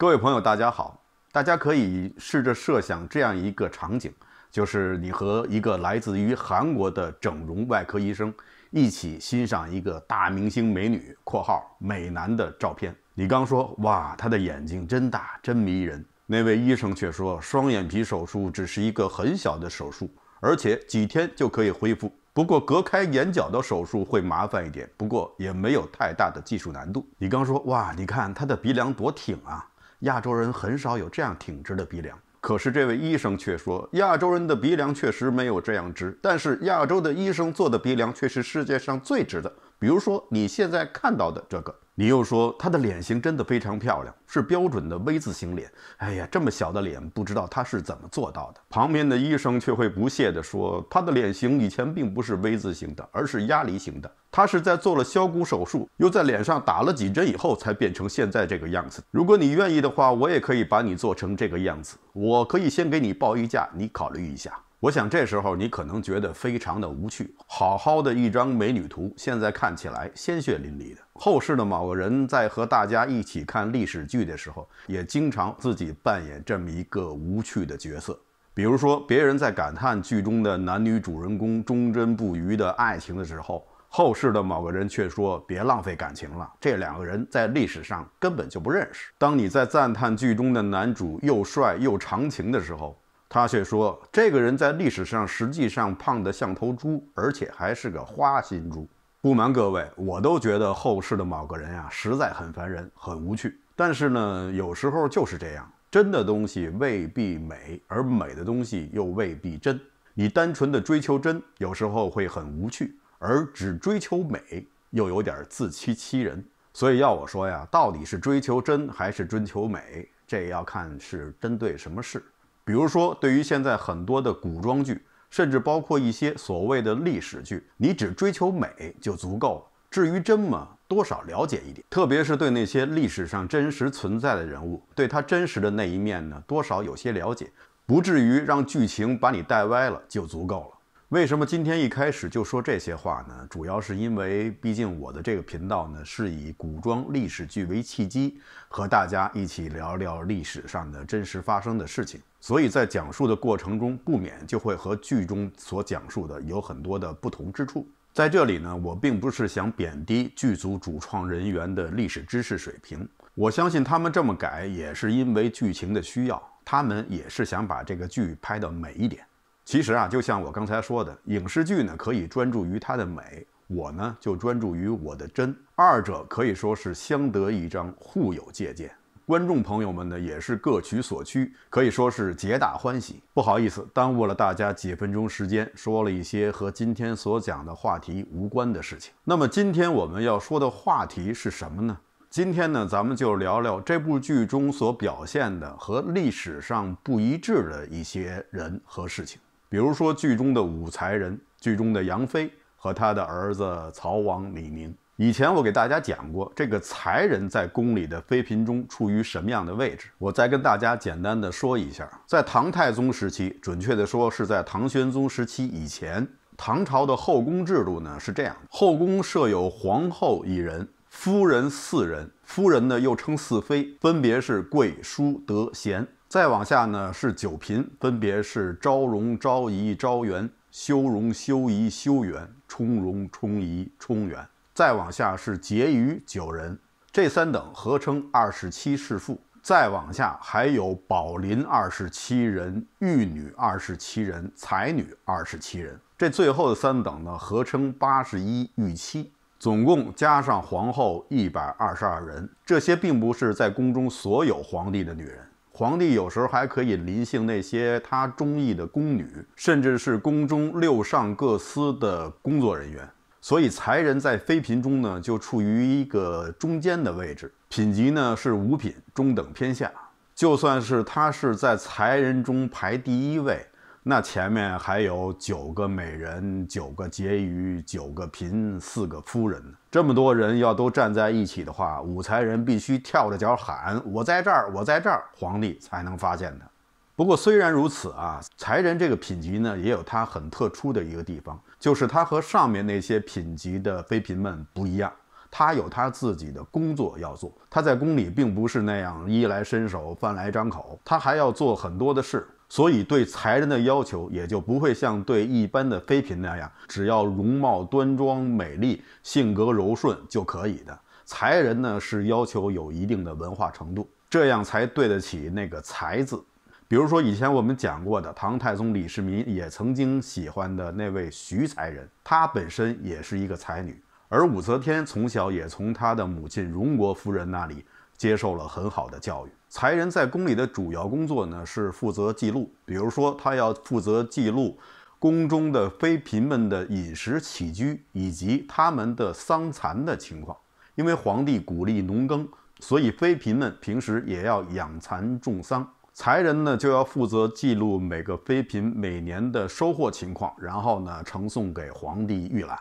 各位朋友，大家好。大家可以试着设想这样一个场景，就是你和一个来自于韩国的整容外科医生一起欣赏一个大明星美女（括号美男）的照片。你刚说：“哇，他的眼睛真大，真迷人。”那位医生却说：“双眼皮手术只是一个很小的手术，而且几天就可以恢复。不过隔开眼角的手术会麻烦一点，不过也没有太大的技术难度。”你刚说：“哇，你看他的鼻梁多挺啊！”亚洲人很少有这样挺直的鼻梁，可是这位医生却说，亚洲人的鼻梁确实没有这样直，但是亚洲的医生做的鼻梁却是世界上最直的。比如说你现在看到的这个。你又说她的脸型真的非常漂亮，是标准的 V 字形脸。哎呀，这么小的脸，不知道她是怎么做到的。旁边的医生却会不屑地说，她的脸型以前并不是 V 字形的，而是鸭梨形的。她是在做了削骨手术，又在脸上打了几针以后，才变成现在这个样子。如果你愿意的话，我也可以把你做成这个样子。我可以先给你报一价，你考虑一下。我想，这时候你可能觉得非常的无趣。好好的一张美女图，现在看起来鲜血淋漓的。后世的某个人在和大家一起看历史剧的时候，也经常自己扮演这么一个无趣的角色。比如说，别人在感叹剧中的男女主人公忠贞不渝的爱情的时候，后世的某个人却说：“别浪费感情了，这两个人在历史上根本就不认识。”当你在赞叹剧中的男主又帅又长情的时候，他却说：“这个人在历史上实际上胖得像头猪，而且还是个花心猪。”不瞒各位，我都觉得后世的某个人啊，实在很烦人，很无趣。但是呢，有时候就是这样，真的东西未必美，而美的东西又未必真。你单纯的追求真，有时候会很无趣；而只追求美，又有点自欺欺人。所以要我说呀，到底是追求真还是追求美，这要看是针对什么事。比如说，对于现在很多的古装剧，甚至包括一些所谓的历史剧，你只追求美就足够了。至于真嘛，多少了解一点，特别是对那些历史上真实存在的人物，对他真实的那一面呢，多少有些了解，不至于让剧情把你带歪了，就足够了。为什么今天一开始就说这些话呢？主要是因为，毕竟我的这个频道呢是以古装历史剧为契机，和大家一起聊聊历史上的真实发生的事情，所以在讲述的过程中不免就会和剧中所讲述的有很多的不同之处。在这里呢，我并不是想贬低剧组主创人员的历史知识水平，我相信他们这么改也是因为剧情的需要，他们也是想把这个剧拍的美一点。其实啊，就像我刚才说的，影视剧呢可以专注于它的美，我呢就专注于我的真，二者可以说是相得益彰，互有借鉴。观众朋友们呢也是各取所需，可以说是皆大欢喜。不好意思，耽误了大家几分钟时间，说了一些和今天所讲的话题无关的事情。那么今天我们要说的话题是什么呢？今天呢，咱们就聊聊这部剧中所表现的和历史上不一致的一些人和事情。比如说剧中的武才人，剧中的杨妃和他的儿子曹王李明。以前我给大家讲过，这个才人在宫里的妃嫔中处于什么样的位置。我再跟大家简单的说一下，在唐太宗时期，准确地说是在唐玄宗时期以前，唐朝的后宫制度呢是这样的：后宫设有皇后一人，夫人四人，夫人呢又称四妃，分别是贵淑、德贤。再往下呢是九嫔，分别是昭容、昭仪、昭元、修容、修仪、修元、充容、充仪、充元。再往下是婕妤九人，这三等合称二十七世妇。再往下还有宝林二十七人、玉女二十七人、才女二十七人，这最后的三等呢合称八十一御妻。总共加上皇后一百二十二人，这些并不是在宫中所有皇帝的女人。皇帝有时候还可以临幸那些他中意的宫女，甚至是宫中六上各司的工作人员。所以才人在妃嫔中呢，就处于一个中间的位置，品级呢是五品，中等偏下。就算是他是在才人中排第一位。那前面还有九个美人，九个婕妤，九个嫔，四个夫人，这么多人要都站在一起的话，武才人必须跳着脚喊：“我在这儿，我在这儿！”皇帝才能发现他。不过虽然如此啊，才人这个品级呢，也有他很特殊的一个地方，就是他和上面那些品级的妃嫔们不一样，他有他自己的工作要做，他在宫里并不是那样衣来伸手、饭来张口，他还要做很多的事。所以，对才人的要求也就不会像对一般的妃嫔那样，只要容貌端庄美丽、性格柔顺就可以的。才人呢，是要求有一定的文化程度，这样才对得起那个“才”字。比如说，以前我们讲过的唐太宗李世民也曾经喜欢的那位徐才人，她本身也是一个才女。而武则天从小也从她的母亲荣国夫人那里接受了很好的教育。才人在宫里的主要工作呢，是负责记录。比如说，他要负责记录宫中的妃嫔们的饮食起居以及他们的桑蚕的情况。因为皇帝鼓励农耕，所以妃嫔们平时也要养蚕种桑。才人呢，就要负责记录每个妃嫔每年的收获情况，然后呢呈送给皇帝预览。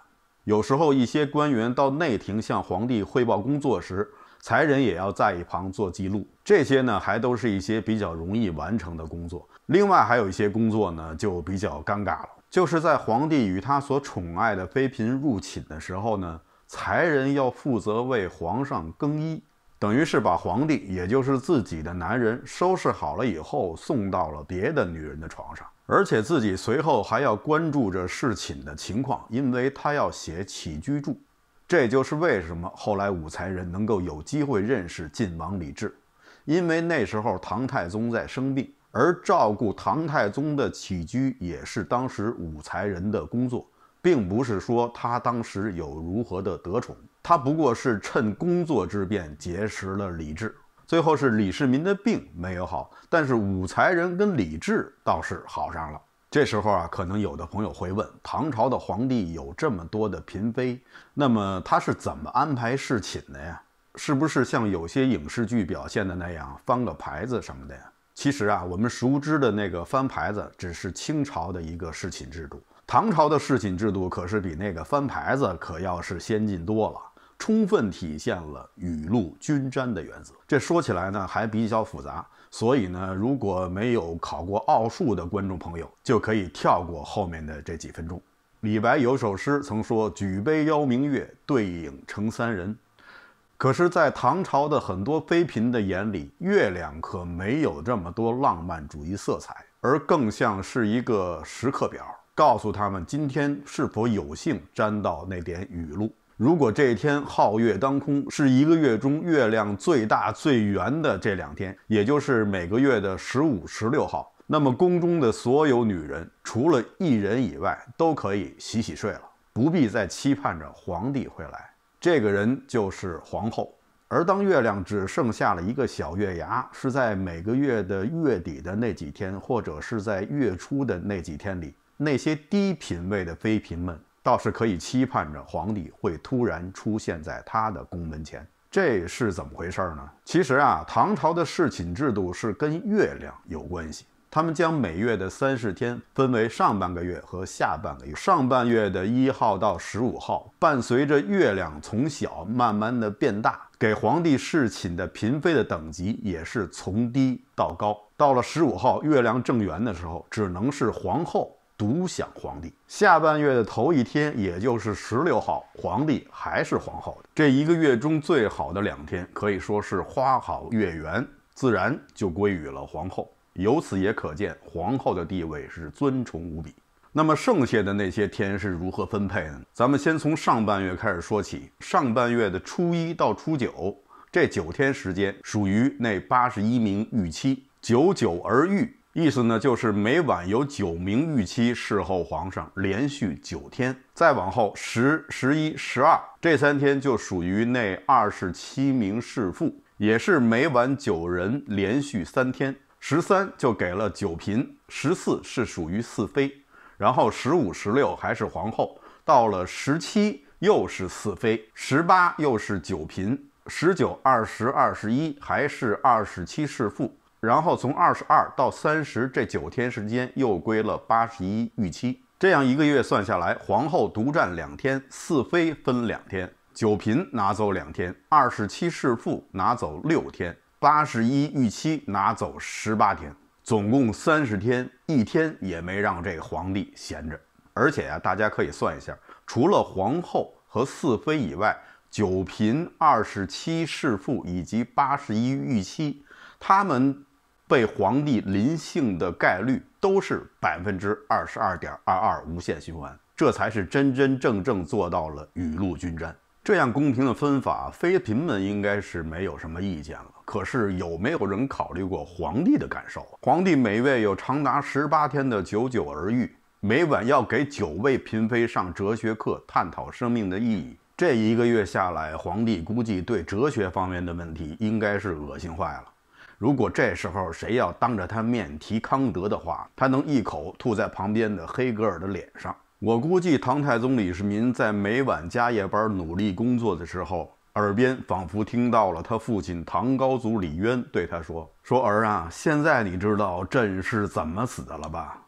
有时候，一些官员到内廷向皇帝汇报工作时，才人也要在一旁做记录，这些呢，还都是一些比较容易完成的工作。另外还有一些工作呢，就比较尴尬了，就是在皇帝与他所宠爱的妃嫔入寝的时候呢，才人要负责为皇上更衣，等于是把皇帝，也就是自己的男人收拾好了以后，送到了别的女人的床上，而且自己随后还要关注着侍寝的情况，因为他要写起居注。这就是为什么后来武才人能够有机会认识晋王李治，因为那时候唐太宗在生病，而照顾唐太宗的起居也是当时武才人的工作，并不是说他当时有如何的得宠，他不过是趁工作之便结识了李治。最后是李世民的病没有好，但是武才人跟李治倒是好上了。这时候啊，可能有的朋友会问：唐朝的皇帝有这么多的嫔妃，那么他是怎么安排侍寝的呀？是不是像有些影视剧表现的那样翻个牌子什么的呀？其实啊，我们熟知的那个翻牌子只是清朝的一个侍寝制度，唐朝的侍寝制度可是比那个翻牌子可要是先进多了，充分体现了雨露均沾的原则。这说起来呢，还比较复杂。所以呢，如果没有考过奥数的观众朋友，就可以跳过后面的这几分钟。李白有首诗曾说：“举杯邀明月，对影成三人。”可是，在唐朝的很多妃嫔的眼里，月亮可没有这么多浪漫主义色彩，而更像是一个时刻表，告诉他们今天是否有幸沾到那点雨露。如果这一天皓月当空，是一个月中月亮最大最圆的这两天，也就是每个月的十五、十六号，那么宫中的所有女人，除了一人以外，都可以洗洗睡了，不必再期盼着皇帝回来。这个人就是皇后。而当月亮只剩下了一个小月牙，是在每个月的月底的那几天，或者是在月初的那几天里，那些低品位的妃嫔们。倒是可以期盼着皇帝会突然出现在他的宫门前，这是怎么回事呢？其实啊，唐朝的侍寝制度是跟月亮有关系。他们将每月的三十天分为上半个月和下半个月，上半月的一号到十五号，伴随着月亮从小慢慢的变大，给皇帝侍寝的嫔妃的等级也是从低到高。到了十五号，月亮正圆的时候，只能是皇后。独享皇帝下半月的头一天，也就是十六号，皇帝还是皇后的。这一个月中最好的两天，可以说是花好月圆，自然就归于了皇后。由此也可见，皇后的地位是尊崇无比。那么，剩下的那些天是如何分配的呢？咱们先从上半月开始说起。上半月的初一到初九，这九天时间属于那八十一名御妻，久久而遇。意思呢，就是每晚有九名御妻侍候皇上连续九天。再往后十、十一、十二这三天就属于那二十七名侍妇，也是每晚九人，连续三天。十三就给了九嫔，十四是属于四妃，然后十五、十六还是皇后，到了十七又是四妃，十八又是九嫔，十九、二十、二十一还是二十七侍妇。然后从二十二到三十这九天时间又归了八十一预期。这样一个月算下来，皇后独占两天，四妃分两天，九嫔拿走两天，二十七世妇拿走六天，八十一预期拿走十八天，总共三十天，一天也没让这个皇帝闲着。而且啊，大家可以算一下，除了皇后和四妃以外，九嫔、二十七世妇以及八十一预期，他们。被皇帝临幸的概率都是百分之二十二点二二，无限循环，这才是真真正正做到了雨露均沾。这样公平的分法，妃嫔们应该是没有什么意见了。可是有没有人考虑过皇帝的感受？皇帝每位有长达十八天的九九而浴，每晚要给九位嫔妃上哲学课，探讨生命的意义。这一个月下来，皇帝估计对哲学方面的问题应该是恶心坏了。如果这时候谁要当着他面提康德的话，他能一口吐在旁边的黑格尔的脸上。我估计唐太宗李世民在每晚加夜班努力工作的时候，耳边仿佛听到了他父亲唐高祖李渊对他说：“说儿啊，现在你知道朕是怎么死的了吧？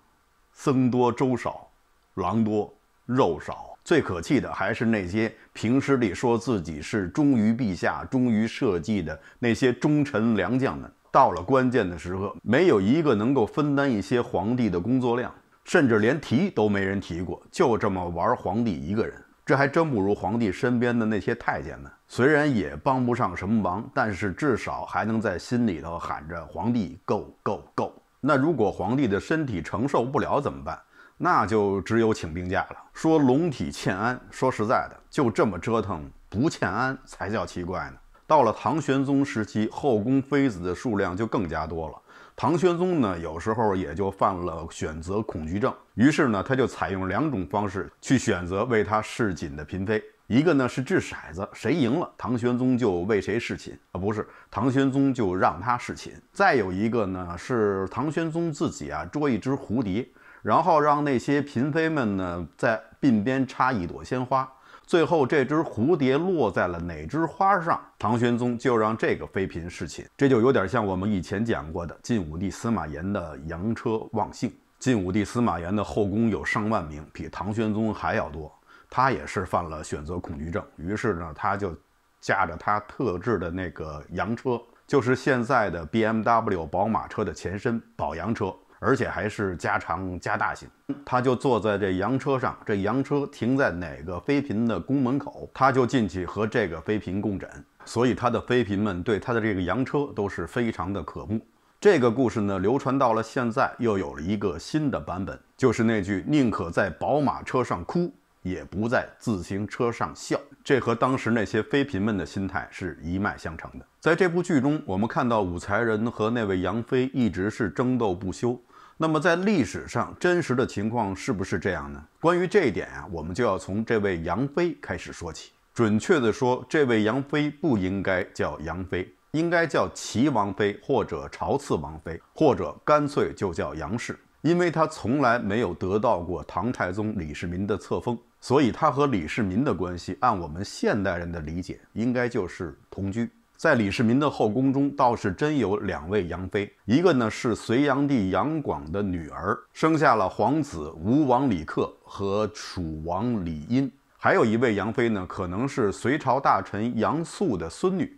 僧多粥少，狼多肉少。最可气的还是那些平时里说自己是忠于陛下、忠于社稷的那些忠臣良将们。”到了关键的时刻，没有一个能够分担一些皇帝的工作量，甚至连提都没人提过，就这么玩皇帝一个人，这还真不如皇帝身边的那些太监们。虽然也帮不上什么忙，但是至少还能在心里头喊着“皇帝 go go go”。那如果皇帝的身体承受不了怎么办？那就只有请病假了。说龙体欠安，说实在的，就这么折腾不欠安才叫奇怪呢。到了唐玄宗时期，后宫妃子的数量就更加多了。唐玄宗呢，有时候也就犯了选择恐惧症，于是呢，他就采用两种方式去选择为他侍寝的嫔妃：一个呢是掷骰子，谁赢了，唐玄宗就为谁侍寝；啊，不是，唐玄宗就让他侍寝。再有一个呢，是唐玄宗自己啊捉一只蝴蝶，然后让那些嫔妃们呢在鬓边插一朵鲜花。最后这只蝴蝶落在了哪枝花上，唐玄宗就让这个妃嫔侍寝，这就有点像我们以前讲过的晋武帝司马炎的洋车忘性。晋武帝司马炎的后宫有上万名，比唐玄宗还要多，他也是犯了选择恐惧症，于是呢，他就驾着他特制的那个洋车，就是现在的 BMW 宝马车的前身宝洋车。而且还是加长加大型，他就坐在这洋车上，这洋车停在哪个妃嫔的宫门口，他就进去和这个妃嫔共枕。所以他的妃嫔们对他的这个洋车都是非常的渴慕。这个故事呢，流传到了现在，又有了一个新的版本，就是那句“宁可在宝马车上哭，也不在自行车上笑”。这和当时那些妃嫔们的心态是一脉相承的。在这部剧中，我们看到武才人和那位杨妃一直是争斗不休。那么在历史上真实的情况是不是这样呢？关于这一点啊，我们就要从这位杨妃开始说起。准确地说，这位杨妃不应该叫杨妃，应该叫齐王妃，或者朝次王妃，或者干脆就叫杨氏，因为她从来没有得到过唐太宗李世民的册封，所以她和李世民的关系，按我们现代人的理解，应该就是同居。在李世民的后宫中，倒是真有两位杨妃，一个呢是隋炀帝杨广的女儿，生下了皇子吴王李克和蜀王李殷；还有一位杨妃呢，可能是隋朝大臣杨素的孙女，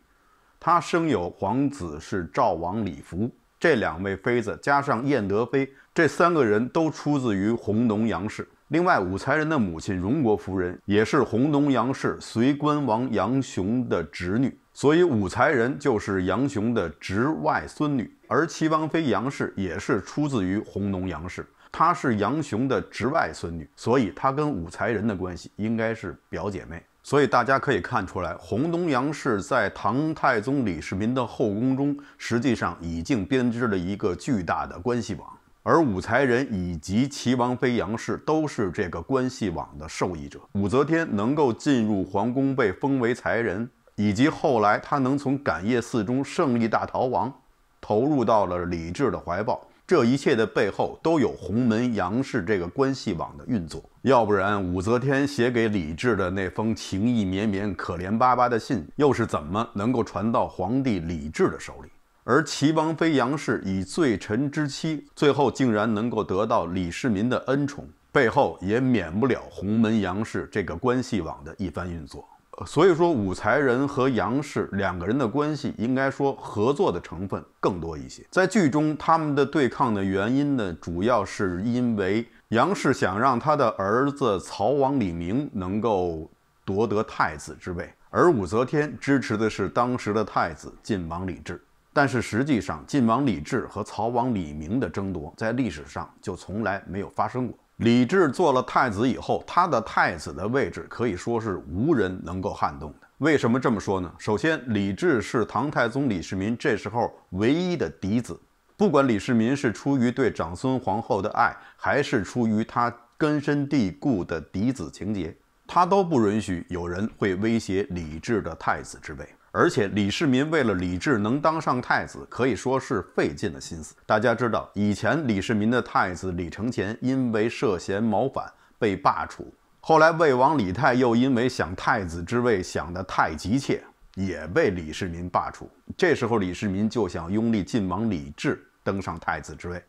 她生有皇子是赵王李福。这两位妃子加上燕德妃，这三个人都出自于弘农杨氏。另外，武才人的母亲荣国夫人也是弘农杨氏隋官王杨雄的侄女，所以武才人就是杨雄的侄外孙女。而齐王妃杨氏也是出自于弘农杨氏，她是杨雄的侄外孙女，所以她跟武才人的关系应该是表姐妹。所以大家可以看出来，弘农杨氏在唐太宗李世民的后宫中，实际上已经编织了一个巨大的关系网。而武才人以及齐王妃杨氏都是这个关系网的受益者。武则天能够进入皇宫，被封为才人，以及后来她能从感业寺中胜利大逃亡，投入到了李治的怀抱，这一切的背后都有鸿门杨氏这个关系网的运作。要不然，武则天写给李治的那封情意绵绵、可怜巴巴的信，又是怎么能够传到皇帝李治的手里？而齐王妃杨氏以罪臣之妻，最后竟然能够得到李世民的恩宠，背后也免不了鸿门杨氏这个关系网的一番运作。所以说，武才人和杨氏两个人的关系，应该说合作的成分更多一些。在剧中，他们的对抗的原因呢，主要是因为杨氏想让他的儿子曹王李明能够夺得太子之位，而武则天支持的是当时的太子晋王李治。但是实际上，晋王李治和曹王李明的争夺在历史上就从来没有发生过。李治做了太子以后，他的太子的位置可以说是无人能够撼动的。为什么这么说呢？首先，李治是唐太宗李世民这时候唯一的嫡子，不管李世民是出于对长孙皇后的爱，还是出于他根深蒂固的嫡子情结，他都不允许有人会威胁李治的太子之位。而且李世民为了李治能当上太子，可以说是费尽了心思。大家知道，以前李世民的太子李承乾因为涉嫌谋反被罢黜，后来魏王李泰又因为想太子之位想得太急切，也被李世民罢黜。这时候李世民就想拥立晋王李治登上太子之位，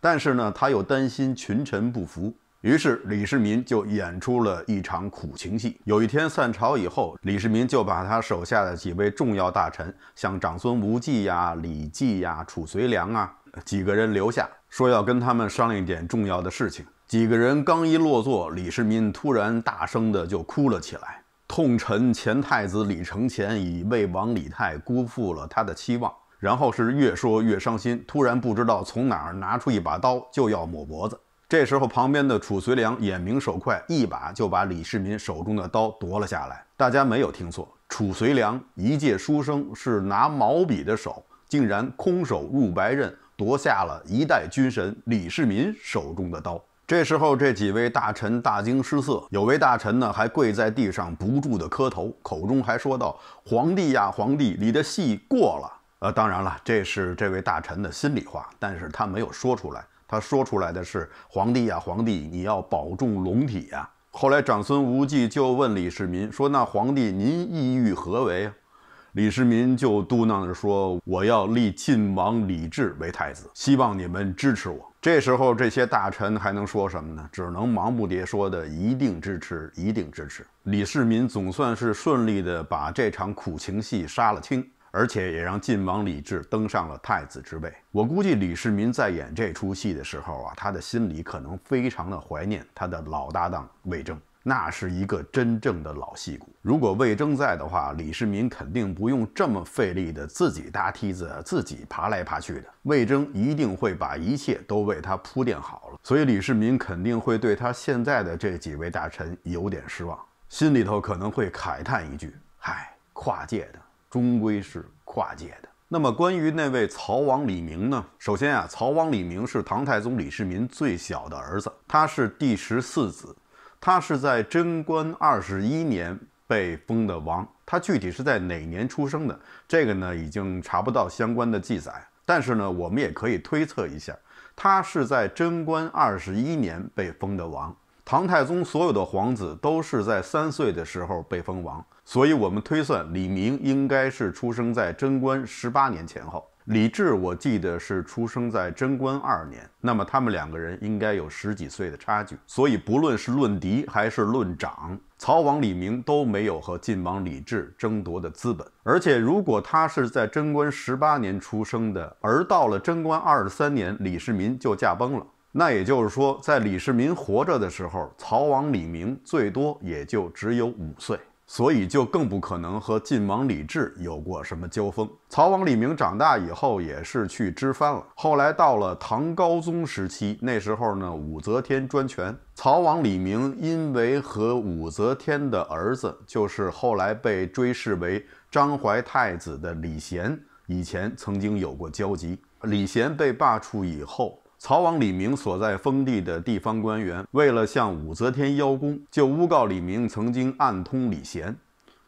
但是呢，他又担心群臣不服。于是李世民就演出了一场苦情戏。有一天散朝以后，李世民就把他手下的几位重要大臣，像长孙无忌呀、李绩呀、褚遂良啊几个人留下，说要跟他们商量一点重要的事情。几个人刚一落座，李世民突然大声的就哭了起来，痛陈前太子李承乾已为王李泰辜负了他的期望。然后是越说越伤心，突然不知道从哪儿拿出一把刀，就要抹脖子。这时候，旁边的褚遂良眼明手快，一把就把李世民手中的刀夺了下来。大家没有听错，褚遂良一介书生，是拿毛笔的手，竟然空手入白刃，夺下了一代军神李世民手中的刀。这时候，这几位大臣大惊失色，有位大臣呢还跪在地上不住的磕头，口中还说道：“皇帝呀，皇帝，你的戏过了。”呃，当然了，这是这位大臣的心里话，但是他没有说出来。他说出来的是：“皇帝呀，皇帝，你要保重龙体呀。”后来长孙无忌就问李世民说：“那皇帝您意欲何为？”李世民就嘟囔着说：“我要立晋王李治为太子，希望你们支持我。”这时候这些大臣还能说什么呢？只能忙不迭说的：“一定支持，一定支持。”李世民总算是顺利的把这场苦情戏杀了青。而且也让晋王李治登上了太子之位。我估计李世民在演这出戏的时候啊，他的心里可能非常的怀念他的老搭档魏征，那是一个真正的老戏骨。如果魏征在的话，李世民肯定不用这么费力的自己搭梯子、自己爬来爬去的。魏征一定会把一切都为他铺垫好了，所以李世民肯定会对他现在的这几位大臣有点失望，心里头可能会慨叹一句：“嗨，跨界的。”终归是跨界的。那么，关于那位曹王李明呢？首先啊，曹王李明是唐太宗李世民最小的儿子，他是第十四子，他是在贞观二十一年被封的王。他具体是在哪年出生的？这个呢，已经查不到相关的记载。但是呢，我们也可以推测一下，他是在贞观二十一年被封的王。唐太宗所有的皇子都是在三岁的时候被封王。所以我们推算，李明应该是出生在贞观十八年前后。李治，我记得是出生在贞观二年。那么他们两个人应该有十几岁的差距。所以不论是论嫡还是论长，曹王李明都没有和晋王李治争夺的资本。而且，如果他是在贞观十八年出生的，而到了贞观二十三年，李世民就驾崩了。那也就是说，在李世民活着的时候，曹王李明最多也就只有五岁。所以就更不可能和晋王李治有过什么交锋。曹王李明长大以后也是去支藩了。后来到了唐高宗时期，那时候呢，武则天专权。曹王李明因为和武则天的儿子，就是后来被追谥为章怀太子的李贤，以前曾经有过交集。李贤被罢黜以后。曹王李明所在封地的地方官员，为了向武则天邀功，就诬告李明曾经暗通李贤，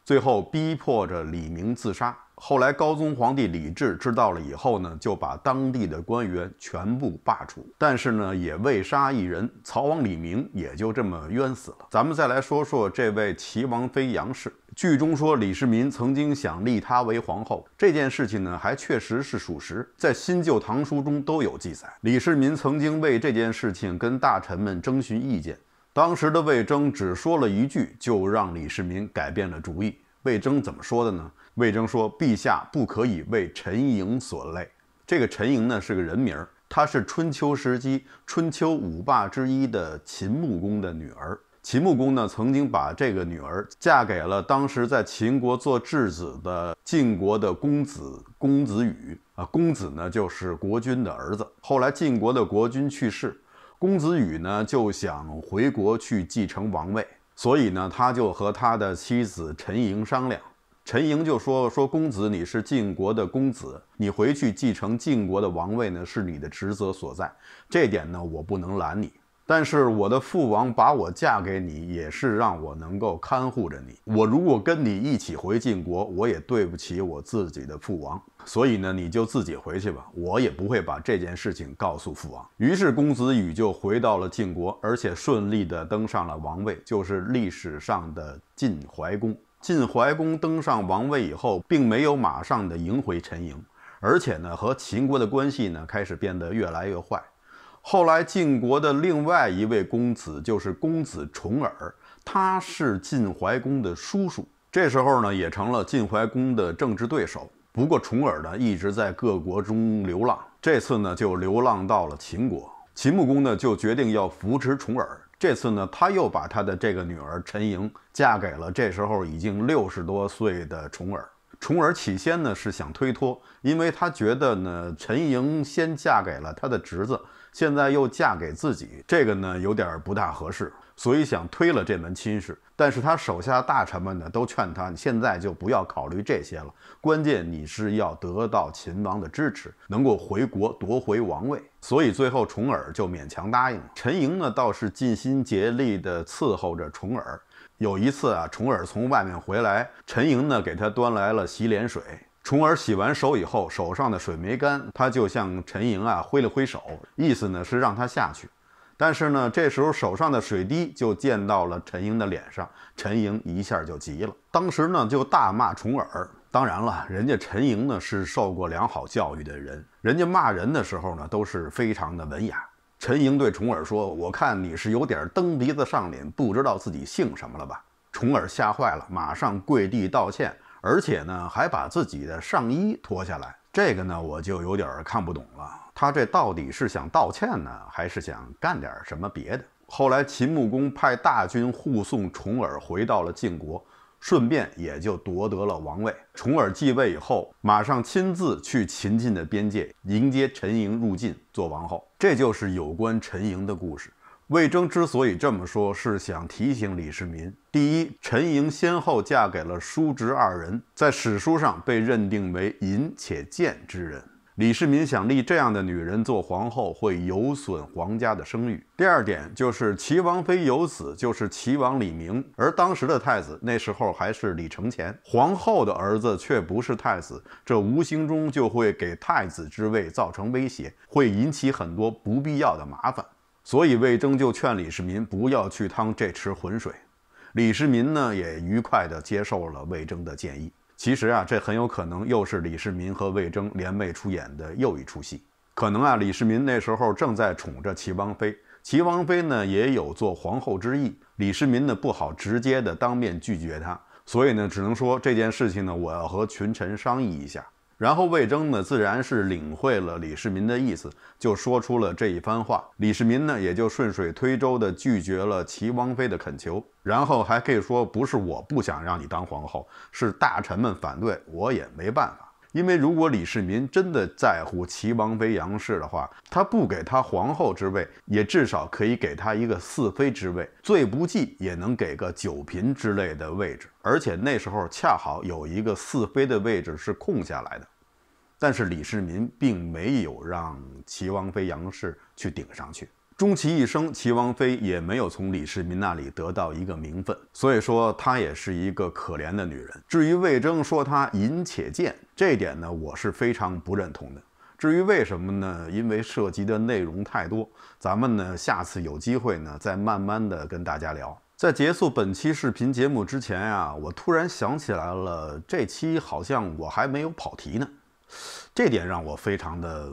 最后逼迫着李明自杀。后来高宗皇帝李治知道了以后呢，就把当地的官员全部罢黜，但是呢也未杀一人。曹王李明也就这么冤死了。咱们再来说说这位齐王妃杨氏。剧中说李世民曾经想立她为皇后，这件事情呢还确实是属实，在新旧唐书中都有记载。李世民曾经为这件事情跟大臣们征询意见，当时的魏征只说了一句，就让李世民改变了主意。魏征怎么说的呢？魏征说：“陛下不可以为陈莹所累。”这个陈莹呢是个人名，她是春秋时期春秋五霸之一的秦穆公的女儿。秦穆公呢，曾经把这个女儿嫁给了当时在秦国做质子的晋国的公子公子羽啊。公子呢，就是国君的儿子。后来晋国的国君去世，公子羽呢就想回国去继承王位，所以呢，他就和他的妻子陈莹商量。陈莹就说：“说公子，你是晋国的公子，你回去继承晋国的王位呢，是你的职责所在，这点呢，我不能拦你。”但是我的父王把我嫁给你，也是让我能够看护着你。我如果跟你一起回晋国，我也对不起我自己的父王。所以呢，你就自己回去吧，我也不会把这件事情告诉父王。于是公子羽就回到了晋国，而且顺利的登上了王位，就是历史上的晋怀公。晋怀公登上王位以后，并没有马上的迎回陈营，而且呢，和秦国的关系呢，开始变得越来越坏。后来，晋国的另外一位公子就是公子重耳，他是晋怀公的叔叔，这时候呢也成了晋怀公的政治对手。不过重耳呢一直在各国中流浪，这次呢就流浪到了秦国。秦穆公呢就决定要扶持重耳。这次呢他又把他的这个女儿陈莹嫁给了这时候已经六十多岁的重耳。重耳起先呢是想推脱，因为他觉得呢陈莹先嫁给了他的侄子。现在又嫁给自己，这个呢有点不大合适，所以想推了这门亲事。但是他手下大臣们呢都劝他，现在就不要考虑这些了，关键你是要得到秦王的支持，能够回国夺回王位。所以最后重耳就勉强答应了。陈盈呢倒是尽心竭力地伺候着重耳。有一次啊，重耳从外面回来，陈盈呢给他端来了洗脸水。重耳洗完手以后，手上的水没干，他就向陈莹啊挥了挥手，意思呢是让他下去。但是呢，这时候手上的水滴就溅到了陈莹的脸上，陈莹一下就急了，当时呢就大骂重耳。当然了，人家陈莹呢是受过良好教育的人，人家骂人的时候呢都是非常的文雅。陈莹对重耳说：“我看你是有点蹬鼻子上脸，不知道自己姓什么了吧？”重耳吓坏了，马上跪地道歉。而且呢，还把自己的上衣脱下来，这个呢，我就有点看不懂了。他这到底是想道歉呢，还是想干点什么别的？后来，秦穆公派大军护送重耳回到了晋国，顺便也就夺得了王位。重耳继位以后，马上亲自去秦晋的边界迎接陈嬴入晋做王后。这就是有关陈嬴的故事。魏征之所以这么说，是想提醒李世民：第一，陈莹先后嫁给了叔侄二人，在史书上被认定为淫且贱之人；李世民想立这样的女人做皇后，会有损皇家的声誉。第二点就是齐王妃有子，就是齐王李明，而当时的太子那时候还是李承乾，皇后的儿子却不是太子，这无形中就会给太子之位造成威胁，会引起很多不必要的麻烦。所以魏征就劝李世民不要去趟这池浑水，李世民呢也愉快的接受了魏征的建议。其实啊，这很有可能又是李世民和魏征联袂出演的又一出戏。可能啊，李世民那时候正在宠着齐王妃，齐王妃呢也有做皇后之意，李世民呢不好直接的当面拒绝她，所以呢，只能说这件事情呢，我要和群臣商议一下。然后魏征呢，自然是领会了李世民的意思，就说出了这一番话。李世民呢，也就顺水推舟地拒绝了齐王妃的恳求，然后还可以说不是我不想让你当皇后，是大臣们反对我也没办法。因为如果李世民真的在乎齐王妃杨氏的话，他不给她皇后之位，也至少可以给她一个四妃之位，最不济也能给个九嫔之类的位置。而且那时候恰好有一个四妃的位置是空下来的，但是李世民并没有让齐王妃杨氏去顶上去。终其一生，齐王妃也没有从李世民那里得到一个名分，所以说她也是一个可怜的女人。至于魏征说她淫且贱，这点呢，我是非常不认同的。至于为什么呢？因为涉及的内容太多，咱们呢下次有机会呢再慢慢的跟大家聊。在结束本期视频节目之前呀，我突然想起来了，这期好像我还没有跑题呢，这点让我非常的。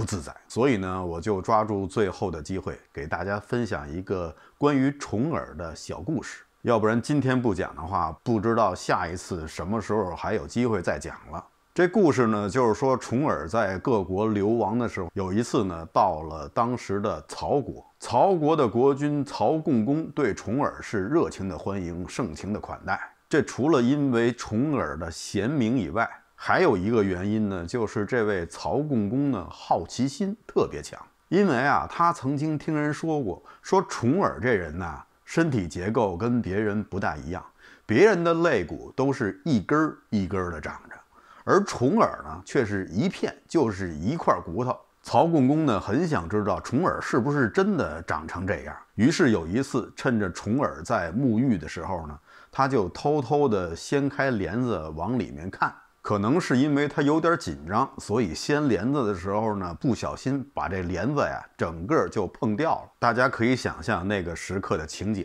不自在，所以呢，我就抓住最后的机会，给大家分享一个关于重耳的小故事。要不然今天不讲的话，不知道下一次什么时候还有机会再讲了。这故事呢，就是说重耳在各国流亡的时候，有一次呢，到了当时的曹国，曹国的国君曹共公对重耳是热情的欢迎，盛情的款待。这除了因为重耳的贤明以外，还有一个原因呢，就是这位曹共公呢好奇心特别强，因为啊，他曾经听人说过，说重耳这人呢身体结构跟别人不大一样，别人的肋骨都是一根一根的长着，而重耳呢却是一片，就是一块骨头。曹共公呢很想知道重耳是不是真的长成这样，于是有一次趁着重耳在沐浴的时候呢，他就偷偷的掀开帘子往里面看。可能是因为他有点紧张，所以掀帘子的时候呢，不小心把这帘子呀整个就碰掉了。大家可以想象那个时刻的情景：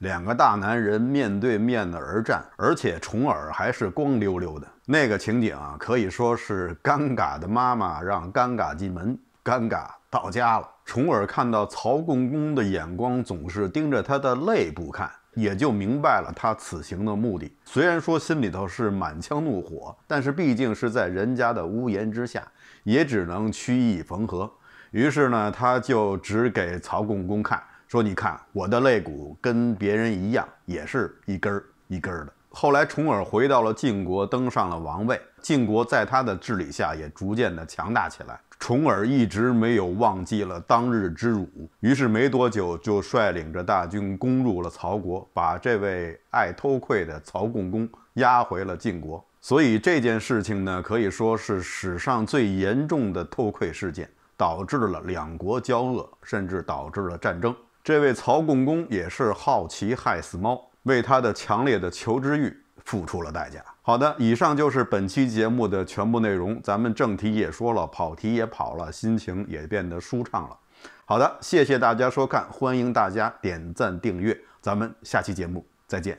两个大男人面对面的而战，而且重耳还是光溜溜的。那个情景啊，可以说是尴尬的妈妈让尴尬进门，尴尬到家了。重耳看到曹共公的眼光总是盯着他的肋部看。也就明白了他此行的目的。虽然说心里头是满腔怒火，但是毕竟是在人家的屋檐之下，也只能曲意逢合。于是呢，他就只给曹共公看，说：“你看我的肋骨跟别人一样，也是一根儿一根儿的。”后来，重耳回到了晋国，登上了王位。晋国在他的治理下，也逐渐的强大起来。重耳一直没有忘记了当日之辱，于是没多久就率领着大军攻入了曹国，把这位爱偷窥的曹共公押回了晋国。所以这件事情呢，可以说是史上最严重的偷窥事件，导致了两国交恶，甚至导致了战争。这位曹共公也是好奇害死猫，为他的强烈的求知欲付出了代价。好的，以上就是本期节目的全部内容。咱们正题也说了，跑题也跑了，心情也变得舒畅了。好的，谢谢大家收看，欢迎大家点赞订阅，咱们下期节目再见。